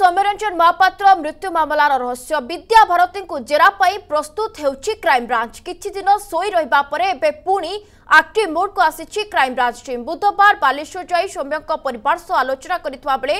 ସୌମ୍ୟରଞ୍ଜନ ମହାପାତ୍ର ମୃତ୍ୟୁ ମାମଲାର ରହସ୍ୟ ବିଦ୍ୟା ଭାରତୀଙ୍କୁ ଜେରା ପାଇଁ ପ୍ରସ୍ତୁତ ହେଉଛି କ୍ରାଇମବ୍ରାଞ୍ଚ କିଛି ଦିନ ଶୋଇ ରହିବା ପରେ ଏବେ ପୁଣି ଆକ୍ଟିଭ ମୋଡକୁ ଆସିଛି କ୍ରାଇମବ୍ରାଞ୍ଚ ଟିମ୍ ବୁଧବାର ବାଲେଶ୍ୱର ଯାଇ ସୌମ୍ୟଙ୍କ ପରିବାର ସହ ଆଲୋଚନା କରିଥିବା ବେଳେ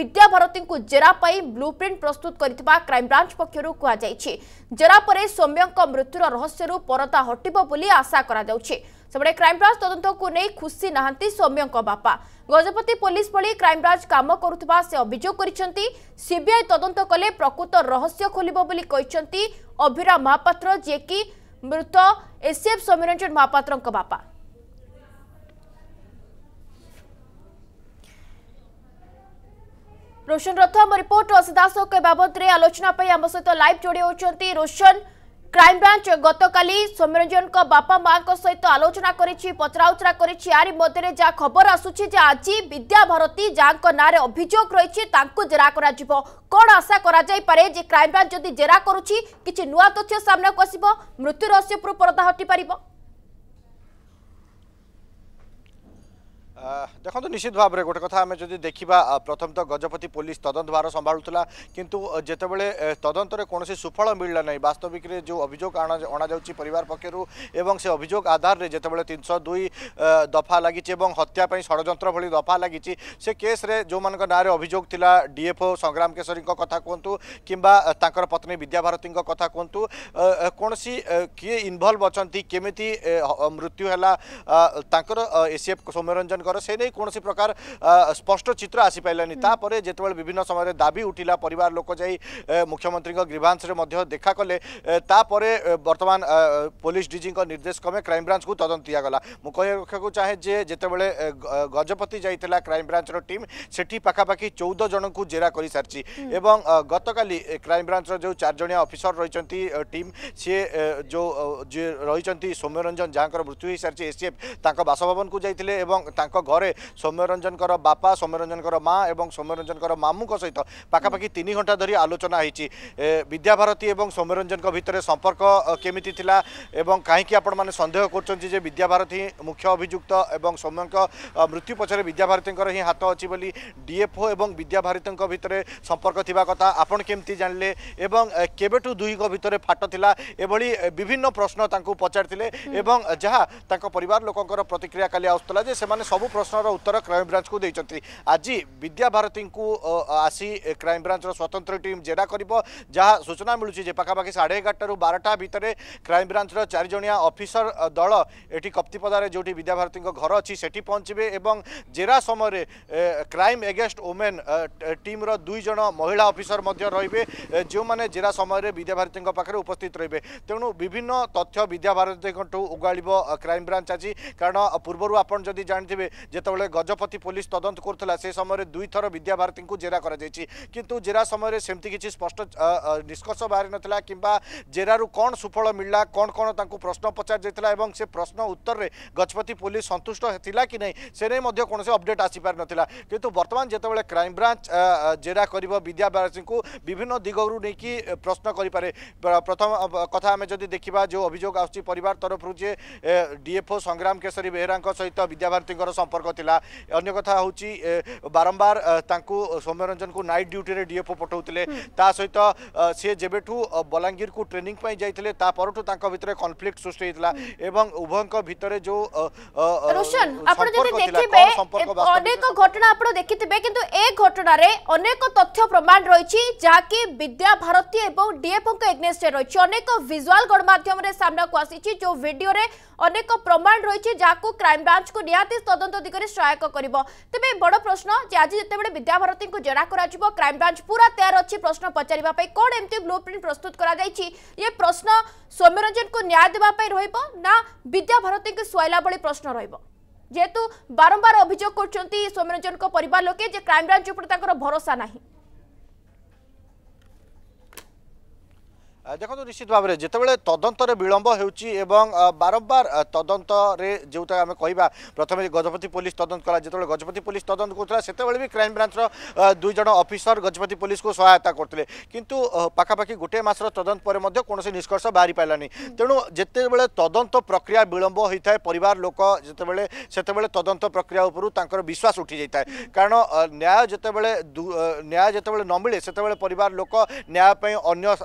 ବିଦ୍ୟାଭାରତୀଙ୍କୁ ଜେରା ପାଇଁ ବ୍ଲୁପ୍ରିଣ୍ଟ ପ୍ରସ୍ତୁତ କରିଥିବା କ୍ରାଇମବ୍ରାଞ୍ଚ ପକ୍ଷରୁ କୁହାଯାଇଛି ଜେରା ପରେ ସୌମ୍ୟଙ୍କ ମୃତ୍ୟୁର ରହସ୍ୟରୁ ପରଦା ହଟିବ ବୋଲି ଆଶା କରାଯାଉଛି ସେପଟେ କ୍ରାଇମବ୍ରାଞ୍ଚ ତଦନ୍ତକୁ ନେଇ ଖୁସି ନାହାନ୍ତି ସୌମ୍ୟଙ୍କ ବାପା ଗଜପତି ପୋଲିସ ଭଳି କ୍ରାଇମବ୍ରାଞ୍ଚ କାମ କରୁଥିବା ସେ ଅଭିଯୋଗ କରିଛନ୍ତି ସିବିଆଇ ତଦନ୍ତ କଲେ ପ୍ରକୃତ ରହସ୍ୟ ଖୋଲିବ ବୋଲି କହିଛନ୍ତି ଅଭିରାମ ମହାପାତ୍ର ଯିଏକି ମୃତ ଏସିଏଫ୍ ସୌମ୍ୟରଞ୍ଜନ ମହାପାତ୍ରଙ୍କ ବାପା ରୋଶନ ରଥ ଆମ ରିପୋର୍ଟର ଅସିଦାସଙ୍କ ଏ ବାବଦରେ ଆଲୋଚନା ପାଇଁ ଆମ ସହିତ ଲାଇଭ୍ ଯୋଡ଼ି ହେଉଛନ୍ତି ରୋଶନ କ୍ରାଇମ୍ବ୍ରାଞ୍ଚ ଗତକାଲି ସୌମ୍ୟରଞ୍ଜନଙ୍କ ବାପା ମାଆଙ୍କ ସହିତ ଆଲୋଚନା କରିଛି ପଚରାଉଚରା କରିଛି ଆରି ମଧ୍ୟରେ ଯାହା ଖବର ଆସୁଛି ଯେ ଆଜି ବିଦ୍ୟାଭାରତୀ ଯାହାଙ୍କ ନାଁରେ ଅଭିଯୋଗ ରହିଛି ତାଙ୍କୁ ଜେରା କରାଯିବ କ'ଣ ଆଶା କରାଯାଇପାରେ ଯେ କ୍ରାଇମ୍ବ୍ରାଞ୍ଚ ଯଦି ଜେରା କରୁଛି କିଛି ନୂଆ ତଥ୍ୟ ସାମ୍ନାକୁ ଆସିବ ମୃତ୍ୟୁ ରହସ୍ୟ ପରଦା ହଟିପାରିବ निश्चित भावर गोटे कथा प्रथम त गजपति पोलिस तदन भार सम्भाुला कि जेबे तदर कसरी सुफल मिलला नै वास्तविक जो अभियोग अक्ष अभियोग आधारले जति बेला तिन सय दुई दफा लाग्छ हत्यापाईन्त्र भफा लाग्छ जो महाले डीएफओ संग्राम केशवी कथा कुहु कम्बा पत्नी विद्याभारती कथा कुहु कि इनभल्भ अनि के एसीएफ सौम्यरञ्जन ଘର ସେ ନେଇ କୌଣସି ପ୍ରକାର ସ୍ପଷ୍ଟ ଚିତ୍ର ଆସିପାରିଲାନି ତାପରେ ଯେତେବେଳେ ବିଭିନ୍ନ ସମୟରେ ଦାବି ଉଠିଲା ପରିବାର ଲୋକ ଯାଇ ମୁଖ୍ୟମନ୍ତ୍ରୀଙ୍କ ଗ୍ରିଭାନ୍ସରେ ମଧ୍ୟ ଦେଖା କଲେ ତାପରେ ବର୍ତ୍ତମାନ ପୋଲିସ ଡିଜିଙ୍କ ନିର୍ଦ୍ଦେଶ କ୍ରମେ କ୍ରାଇମବ୍ରାଞ୍ଚକୁ ତଦନ୍ତ ଦିଆଗଲା ମୁଁ କହିବାକୁ ଚାହେଁ ଯେ ଯେତେବେଳେ ଗଜପତି ଯାଇଥିଲା କ୍ରାଇମବ୍ରାଞ୍ଚର ଟିମ୍ ସେଠି ପାଖାପାଖି ଚଉଦ ଜଣଙ୍କୁ ଜେରା କରିସାରିଛି ଏବଂ ଗତକାଲି କ୍ରାଇମବ୍ରାଞ୍ଚର ଯେଉଁ ଚାରିଜଣିଆ ଅଫିସର ରହିଛନ୍ତି ଟିମ୍ ସିଏ ଯେଉଁ ରହିଛନ୍ତି ସୌମ୍ୟରଞ୍ଜନ ଯାହାଙ୍କର ମୃତ୍ୟୁ ହୋଇସାରିଛି ଏସ୍ଟିଏଫ୍ ତାଙ୍କ ବାସଭବନକୁ ଯାଇଥିଲେ ଏବଂ ତାଙ୍କ ঘরে সৌম্যরঞ্জনকর বাপা সৌম্যরঞ্জনকর মা এবং সৌম্যরঞ্জনকর মামুঙ্ সহিত পাখাপাখি তিন ঘণ্টা ধরি আলোচনা হয়েছি বিদ্যাভারতী এবং সৌম্যরঞ্জনক ভিতরে সম্পর্ক কেমিতি লা এবং কাহিকি আপনার সন্দেহ করছেন যে বিদ্যাভারতী মুখ্য অভিযুক্ত এবং সৌম্যঙ্ক মৃত্যু পছরে বিদ্যাভারতীঙ্কর হি হাত অছি বলে ডিএফও এবং বিদ্যাভারতীঙ্ক ভিতরে সম্পর্ক থাকা কথা আপনার কেমতি জাঁলে এবং কেবেঠু দুইক ভিতরে ফাট লা এভাবে বিভিন্ন প্রশ্ন তাঁকু পচারি এবং যা তাঁর পরিবার লোকর প্রতিক্রিয়া কালি আসুলা যে সে সবু ପ୍ରଶ୍ନର ଉତ୍ତର କ୍ରାଇମବ୍ରାଞ୍ଚକୁ ଦେଇଛନ୍ତି ଆଜି ବିଦ୍ୟାଭାରତୀଙ୍କୁ ଆସି କ୍ରାଇମବ୍ରାଞ୍ଚର ସ୍ୱତନ୍ତ୍ର ଟିମ୍ ଜେରା କରିବ ଯାହା ସୂଚନା ମିଳୁଛି ଯେ ପାଖାପାଖି ସାଢ଼େ ଏଗାରଟାରୁ ବାରଟା ଭିତରେ କ୍ରାଇମବ୍ରାଞ୍ଚର ଚାରିଜଣିଆ ଅଫିସର ଦଳ ଏଠି କପ୍ତିପଦାରେ ଯେଉଁଠି ବିଦ୍ୟାଭାରତୀଙ୍କ ଘର ଅଛି ସେଠି ପହଞ୍ଚିବେ ଏବଂ ଜେରା ସମୟରେ କ୍ରାଇମ୍ ଏଗେନ୍ଷ୍ଟ ଓମେନ୍ ଟିମ୍ର ଦୁଇ ଜଣ ମହିଳା ଅଫିସର ମଧ୍ୟ ରହିବେ ଯେଉଁମାନେ ଜେରା ସମୟରେ ବିଦ୍ୟାଭାରତୀଙ୍କ ପାଖରେ ଉପସ୍ଥିତ ରହିବେ ତେଣୁ ବିଭିନ୍ନ ତଥ୍ୟ ବିଦ୍ୟାଭାରତୀଙ୍କଠୁ ଉଗାଳିବ କ୍ରାଇମବ୍ରାଞ୍ଚ ଆଜି କାରଣ ପୂର୍ବରୁ ଆପଣ ଯଦି ଜାଣିଥିବେ जेबल गजपति पोलिस तदन गरुला समय दुई थर विद्याभारती जेराइसकिन्छु जेरा समय सिमिति स्पष्ट निष्कर्ष बाहर बाहेन कम्बा जेर कन् सुफल मिलला मिला कन कन्ट्रा प्रश्न पचार से प्रश्न उत्तर उत्तरले गजपति पोलिस सन्तुष्ट कसरी अपडेट आसी आइसन किन बर्तमान जतिबेला क्राइम ब्रान्च जेरा विद्याभारती विभिन्न दिगहरू नै प्रश्न गरिपे प्रथम कथा देखि जो अभियोग आउँछ परिवार तरफु डिएफओ संग्राम केशरी बेहेराको सहित विद्याभारती সম্পর্ক লা অন্য কথা হচ্ছে বারম্বার তাঁকু সৌম্যরঞ্জন কু নাইট ডিউটিরে ডিএফও পঠাউলে তা সহিত সি যেবেঠু বলাঙ্গীর কু ট্রেনিং পাই যাইলে তা পরঠু তাঁক ভিতরে কনফ্লিক্ট সৃষ্টি হয়েছিল এবং উভয়ঙ্ক ভিতরে যে অনেক ঘটনা আপনার দেখিবে কিন্তু এ ঘটনার অনেক তথ্য প্রমাণ রয়েছে যা কি বিদ্যা ভারতী এবং ডিএফও এগনেস্টে রয়েছে অনেক ভিজুয়াল গণমাধ্যমে সামনাকু আসিছে যে ভিডিওরে অনেক প্রমাণ রয়েছে যা ক্রাইম ব্রাঞ্চ কু নিহতি তদন্ত দিগরে সহায়ক করব তবে বড় প্রশ্ন যে আজ যেতবে বিদ্যাভারতী জেরা করা ক্রাইমব্রাঞ্চ পুরা তৈয়ার অ প্রশ্ন পচারা কোণ এমতি ব্লু প্রিন্ট প্রস্তুত করা যাই এ প্রশ্ন সৌম্যরঞ্জন ন্যায় দেওয়া রহব না বিদ্যাভারতী সোয়াইলা ভি প্রশ্ন রহব যেহেতু বারম্বার অভিযোগ করছেন সৌম্যরঞ্জন পরিবার লোকে যে ক্রাইমব্রাঞ্চ উপরে তাঁর ভরসা না निश्चित भावर जति तदर विलम्ब हुन्छ बारम्बार तद्रो जोटा आम क्या प्रथमे गजपति पलिस तदन कला जेबे गजपति पुलस तद गर ब्रान्च दुई दुईजना अफिसर गजपति को सहायता किन्तु पाखि गोटे मास र तदे निष्कर्ष बाहि पारानि तेणु जेबे तदंत प्रक्रिया लोक लोकल सतेबे तदंत प्रक्रिया उपश्वास उठिए कारण न्याय न्याय मिले नमिले त्यतार लोक न्यायपाई अन्य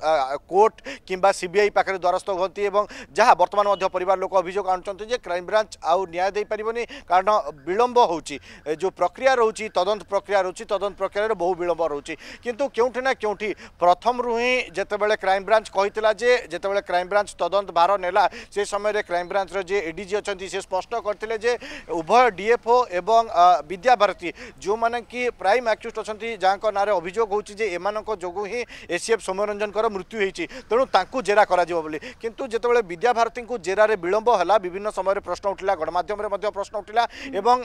କୋର୍ଟ କିମ୍ବା ସିବିଆଇ ପାଖରେ ଦ୍ୱାରସ୍ଥ ହୁଅନ୍ତି ଏବଂ ଯାହା ବର୍ତ୍ତମାନ ମଧ୍ୟ ପରିବାର ଲୋକ ଅଭିଯୋଗ ଆଣୁଛନ୍ତି ଯେ କ୍ରାଇମବ୍ରାଞ୍ଚ ଆଉ ନ୍ୟାୟ ଦେଇପାରିବନି କାରଣ ବିଳମ୍ବ ହେଉଛି ଯେଉଁ ପ୍ରକ୍ରିୟା ରହୁଛି ତଦନ୍ତ ପ୍ରକ୍ରିୟା ରହୁଛି ତଦନ୍ତ ପ୍ରକ୍ରିୟାରେ ବହୁ ବିଳମ୍ବ ରହୁଛି କିନ୍ତୁ କେଉଁଠି ନା କେଉଁଠି ପ୍ରଥମରୁ ହିଁ ଯେତେବେଳେ କ୍ରାଇମବ୍ରାଞ୍ଚ କହିଥିଲା ଯେ ଯେତେବେଳେ କ୍ରାଇମବ୍ରାଞ୍ଚ ତଦନ୍ତ ଭାର ନେଲା ସେ ସମୟରେ କ୍ରାଇମବ୍ରାଞ୍ଚର ଯିଏ ଏଡିଜି ଅଛନ୍ତି ସେ ସ୍ପଷ୍ଟ କରିଥିଲେ ଯେ ଉଭୟ ଡିଏଫ୍ଓ ଏବଂ ବିଦ୍ୟାଭାରତୀ ଯେଉଁମାନେ କି ପ୍ରାଇମ୍ ଆକ୍ୟୁଜ୍ ଅଛନ୍ତି ଯାହାଙ୍କ ନାଁରେ ଅଭିଯୋଗ ହେଉଛି ଯେ ଏମାନଙ୍କ ଯୋଗୁଁ ହିଁ ଏସିଏଫ୍ ସୌମ୍ୟରଞ୍ଜନଙ୍କର ମୃତ୍ୟୁ ହୋଇଛି তেণু তাঁকু জেরা କରାଯିବ ବୋଲି କିନ୍ତୁ ଯେତେବେଳେ ବିଦ୍ୟାଭାରତୀଙ୍କୁ ଜେରାରେ ବିଳମ୍ବ ହେଲା ବିଭିନ୍ନ ସମୟରେ ପ୍ରଶ୍ନ ଉଠିଲା ଗଣମାଧ୍ୟମରେ ମଧ୍ୟ ପ୍ରଶ୍ନ ଉଠିଲା ଏବଂ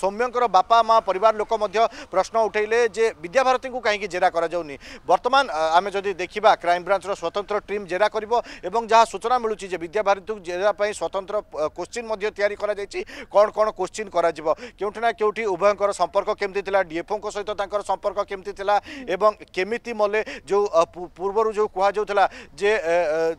ସୌମ୍ୟଙ୍କର ବାପା ମା ପରିବାର ଲୋକ ମଧ୍ୟ ପ୍ରଶ୍ନ ଉଠାଇଲେ ଯେ ବିଦ୍ୟାଭାରତୀଙ୍କୁ କାହିଁକି ଜେରା କରାଯାଉନି ବର୍ତ୍ତମାନ ଆମେ ଯଦି ଦେଖିବା କ୍ରାଇମବ୍ରାଞ୍ଚର ସ୍ୱତନ୍ତ୍ର ଟିମ୍ ଜେରା କରିବ ଏବଂ ଯାହା ସୂଚନା ମିଳୁଛି ଯେ ବିଦ୍ୟାଭାରତୀଙ୍କୁ ଜେରା ପାଇଁ ସ୍ୱତନ୍ତ୍ର କୋଶ୍ଚିନ୍ ମଧ୍ୟ ତିଆରି କରାଯାଇଛି କ'ଣ କ'ଣ କୋଶ୍ଚିନ୍ କରାଯିବ କେଉଁଠି ନା କେଉଁଠି ଉଭୟଙ୍କର ସମ୍ପର୍କ କେମିତି ଥିଲା ଡିଏଫଓଙ୍କ ସହିତ ତାଙ୍କର ସମ୍ପର୍କ କେମିତି ଥିଲା ଏବଂ କେମିତି ମଲେ ଯେଉଁ ପୂର୍ବରୁ ଯେଉଁ କୁହାଯାଉଥିଲା ଲାଗୁଥିଲା ଯେ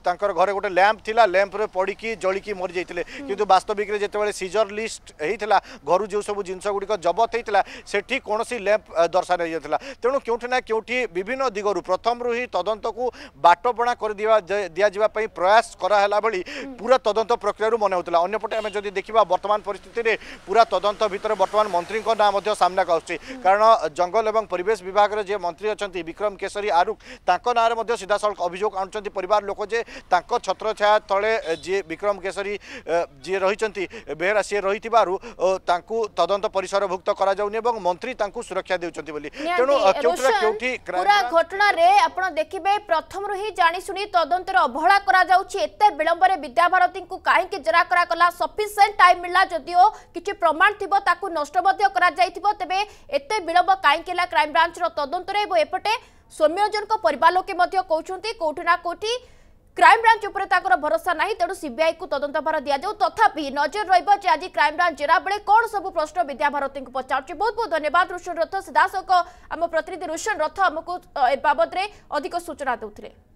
ତାଙ୍କର ଘରେ ଗୋଟେ ଲ୍ୟାମ୍ପ ଥିଲା ଲ୍ୟାମ୍ପରେ ପଡ଼ିକି ଜଳିକି ମରିଯାଇଥିଲେ କିନ୍ତୁ ବାସ୍ତବିକରେ ଯେତେବେଳେ ସିଜର ଲିଷ୍ଟ ହେଇଥିଲା ଘରୁ ଯେଉଁ ସବୁ ଜିନିଷ ଗୁଡ଼ିକ ଜବତ ହେଇଥିଲା ସେଠି କୌଣସି ଲ୍ୟାମ୍ପ ଦର୍ଶା ନେଇଯାଇଥିଲା ତେଣୁ କେଉଁଠି ନା କେଉଁଠି ବିଭିନ୍ନ ଦିଗରୁ ପ୍ରଥମରୁ ହିଁ ତଦନ୍ତକୁ ବାଟପଣା କରିଦିଆ ଦିଆଯିବା ପାଇଁ ପ୍ରୟାସ କରାହେଲା ଭଳି ପୁରା ତଦନ୍ତ ପ୍ରକ୍ରିୟାରୁ ମନେ ହେଉଥିଲା ଅନ୍ୟପଟେ ଆମେ ଯଦି ଦେଖିବା ବର୍ତ୍ତମାନ ପରିସ୍ଥିତିରେ ପୁରା ତଦନ୍ତ ଭିତରେ ବର୍ତ୍ତମାନ ମନ୍ତ୍ରୀଙ୍କ ନାଁ ମଧ୍ୟ ସାମ୍ନାକୁ ଆସୁଛି କାରଣ ଜଙ୍ଗଲ ଏବଂ ପରିବେଶ ବିଭାଗର ଯିଏ ମନ୍ତ୍ରୀ ଅଛନ୍ତି ବିକ୍ରମ କେଶରୀ ଆରୁଖ ତାଙ୍କ ନାଁରେ ମଧ୍ୟ ସିଧାସଳଖ ଅଭିଯୋଗ ଅଭିଯୋଗ ଆଣୁଛନ୍ତି ପରିବାର ଲୋକ ଯେ ତାଙ୍କ ଛତ୍ରଛାୟା ତଳେ ଯିଏ ବିକ୍ରମ କେଶରୀ ଯିଏ ରହିଛନ୍ତି ବେହେରା ସିଏ ରହିଥିବାରୁ ତାଙ୍କୁ ତଦନ୍ତ ପରିସରଭୁକ୍ତ କରାଯାଉନି ଏବଂ ମନ୍ତ୍ରୀ ତାଙ୍କୁ ସୁରକ୍ଷା ଦେଉଛନ୍ତି ବୋଲି ତେଣୁ କେଉଁଠି କେଉଁଠି ପୁରା ଘଟଣାରେ ଆପଣ ଦେଖିବେ ପ୍ରଥମରୁ ହିଁ ଜାଣିଶୁଣି ତଦନ୍ତରେ ଅବହେଳା କରାଯାଉଛି ଏତେ ବିଳମ୍ବରେ ବିଦ୍ୟାଭାରତୀଙ୍କୁ କାହିଁକି ଜେରା କରାଗଲା ସଫିସିଏଣ୍ଟ ଟାଇମ୍ ମିଳିଲା ଯଦିଓ କିଛି ପ୍ରମାଣ ଥିବ ତାକୁ ନଷ୍ଟ ମଧ୍ୟ କରାଯାଇଥିବ ତେବେ ଏତେ ବିଳମ୍ବ କାହିଁକି ହେଲା କ୍ରାଇମବ୍ରାଞ୍ଚର ତଦନ୍ତରେ ଏବଂ ଏପଟେ ସୌମ୍ୟରଞ୍ଜନଙ୍କ ପରିବାର ଲୋକେ ମଧ୍ୟ କହୁଛନ୍ତି କୋଉଠି ନା କୋଉଠି କ୍ରାଇମବ୍ରାଞ୍ଚ ଉପରେ ତାଙ୍କର ଭରସା ନାହିଁ ତେଣୁ ସିବିଆଇକୁ ତଦନ୍ତଭାର ଦିଆଯାଉ ତଥାପି ନଜର ରହିବ ଯେ ଆଜି କ୍ରାଇମବ୍ରାଞ୍ଚ ଜେରାବେଳେ କ'ଣ ସବୁ ପ୍ରଶ୍ନ ବିଦ୍ୟାଭାରତୀଙ୍କୁ ପଚାରୁଛି ବହୁତ ବହୁତ ଧନ୍ୟବାଦ ରୁଷନ ରଥ ସିଧାସଖ ଆମ ପ୍ରତିନିଧି ରୁଷନ ରଥ ଆମକୁ ଏ ବାବଦରେ ଅଧିକ ସୂଚନା ଦେଉଥିଲେ